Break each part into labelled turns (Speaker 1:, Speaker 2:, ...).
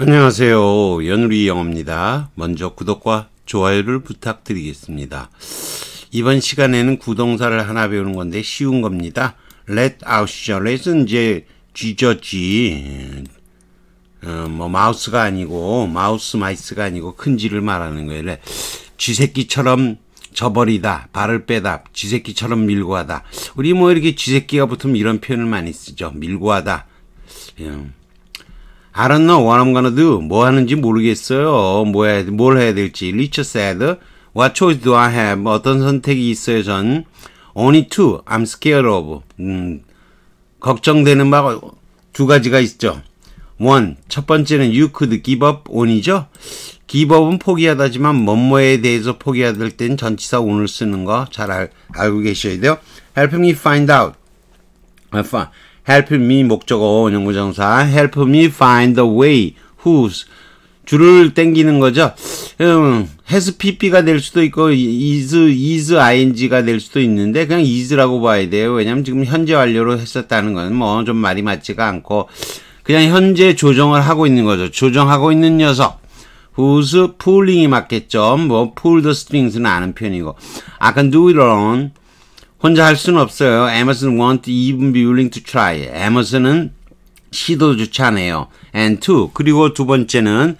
Speaker 1: 안녕하세요. 연우리 영어입니다. 먼저 구독과 좋아요를 부탁드리겠습니다. 이번 시간에는 구동사를 하나 배우는 건데 쉬운 겁니다. let out이죠. let은 이제 쥐저쥐 어, 뭐 마우스가 아니고 마우스 마이스가 아니고 큰 쥐를 말하는 거예요. 쥐새끼처럼 저버리다, 발을 빼다, 쥐새끼처럼 밀고 하다. 우리 뭐 이렇게 쥐새끼가 붙으면 이런 표현을 많이 쓰죠. 밀고 하다. 음. I don't know what I'm gonna do. 뭐 하는지 모르겠어요. 뭐 해, 뭘 해야 될지. Richard said, What choice do I have? 어떤 선택이 있어요, 전? Only two. I'm scared of. 음, 걱정되는 막두 가지가 있죠. one. 첫 번째는 you could give up on이죠. give up은 포기하다지만 뭐뭐에 대해서 포기하될 땐 전치사 on을 쓰는 거 잘 알고 계셔야 돼요. help me find out. help me 목적어 연구정사 help me find the way whose 줄을 땡기는 거죠. 음, has pp가 될 수도 있고 is is ing가 될 수도 있는데 그냥 is라고 봐야 돼요. 왜냐면 지금 현재 완료로 했었다는 건 뭐 좀 말이 맞지가 않고 그냥 현재 조정을 하고 있는 거죠. 조정하고 있는 녀석. w h o s pulling이 맞겠죠. 뭐 pull the strings는 아는 편이고 I can do it alone. 혼자 할 수는 없어요. Amazon won't even be willing to try. Amazon은 시도조차 안 해요. And two, 그리고 두 번째는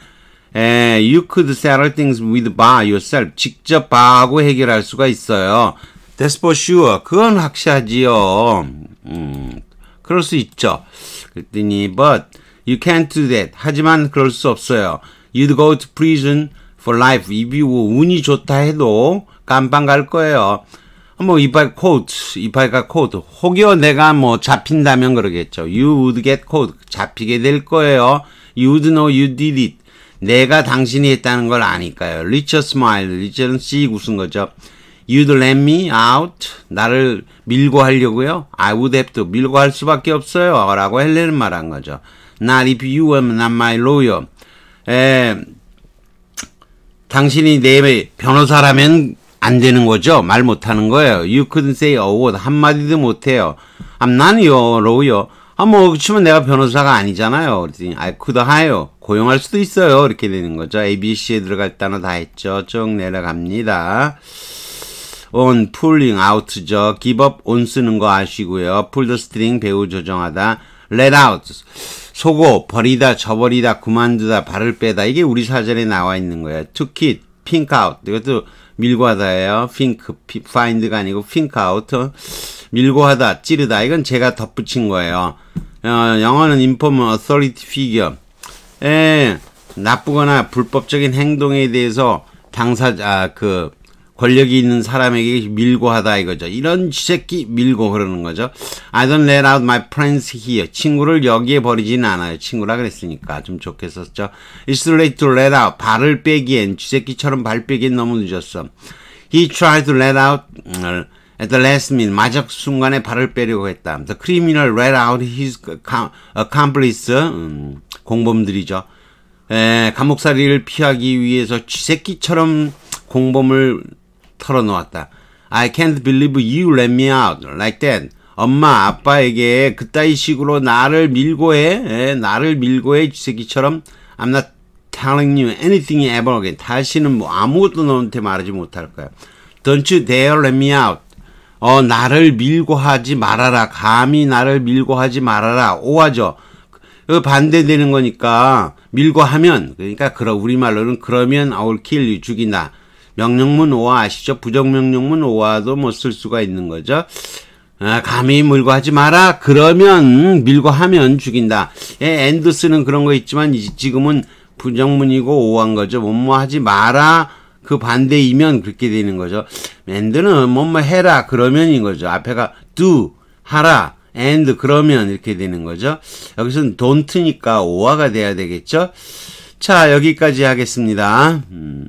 Speaker 1: 에, you could settle things with bar yourself. 직접 바하고 해결할 수가 있어요. That's for sure. 그건 확실하지요. 음, 그럴 수 있죠. 그랬더니 but you can't do that. 하지만 그럴 수 없어요. You'd go to prison for life. if you 운이 좋다 해도 감방 갈 거예요. 뭐 if I caught, if I got caught, 혹여 내가 뭐 잡힌다면 그러겠죠. You would get caught, 잡히게 될 거예요. You would know you did it. 내가 당신이 했다는 걸 아니까요. Richard smiled. Richard은 씩 웃은 거죠. You'd let me out. 나를 밀고 하려고요. I would have to. 밀고 할 수밖에 없어요. 라고 헬렌은 말한 거죠. Not if you were not my lawyer. 에, 당신이 내 변호사라면 안 되는 거죠. 말 못하는 거예요. You couldn't say a word. 한마디도 못해요. I'm not your 아, 뭐, 그치면 내가 변호사가 아니잖아요. 그랬더니, I could 하요. 고용할 수도 있어요. 이렇게 되는 거죠. ABC에 들어갈 단어 다 했죠. 쭉 내려갑니다. on, pulling out죠. give up on 쓰는 거 아시고요. pull the string 배우 조정하다. let out 속고 버리다 저버리다 그만두다 발을 빼다 이게 우리 사전에 나와 있는 거예요. took it think out. 이것도 밀고하다예요. think, find가 아니고 think out. 밀고하다, 찌르다. 이건 제가 덧붙인 거예요. 어, 영어는 inform authority figure. 에, 예, 나쁘거나 불법적인 행동에 대해서 당사자, 아, 그, 권력이 있는 사람에게 밀고 하다 이거죠. 이런 쥐새끼 밀고 그러는 거죠. I don't let out my friends here. 친구를 여기에 버리진 않아요. 친구라 그랬으니까 좀 좋겠었죠. It's too late to let out. 발을 빼기엔 쥐새끼처럼 발 빼기엔 너무 늦었어. He tried to let out 음, at the last minute. 마적 순간에 발을 빼려고 했다. The criminal let out his accomplice. 음, 공범들이죠. 에, 감옥살이를 피하기 위해서 쥐새끼처럼 공범을 털어놓았다. I can't believe you let me out like that. 엄마 아빠에게 그따위 식으로 나를 밀고 해. 에, 나를 밀고 해. 새끼처럼 I'm not telling you anything ever again. 다시는 뭐 아무것도 너한테 말하지 못할 거야. Don't you dare let me out. 어, 나를 밀고 하지 말아라. 감히 나를 밀고 하지 말아라. 오하죠. 그 반대되는 거니까 밀고 하면 그러니까 그러 우리말로는 그러면 아울 킬 죽인다. 명령문 5화 아시죠? 부정명령문 5화도뭐 쓸 수가 있는 거죠. 아, 감히 물고 하지 마라. 그러면 밀고 하면 죽인다. 예, 엔드 스는 그런 거 있지만 지금은 부정문이고 5오인 거죠. 뭐 뭐 하지 마라. 그 반대이면 그렇게 되는 거죠. 앤드는 뭐 뭐 해라 그러면인 거죠. 앞에가 do 하라 and 그러면 이렇게 되는 거죠. 여기서는 don't니까 오화가 돼야 되겠죠. 자 여기까지 하겠습니다. 음.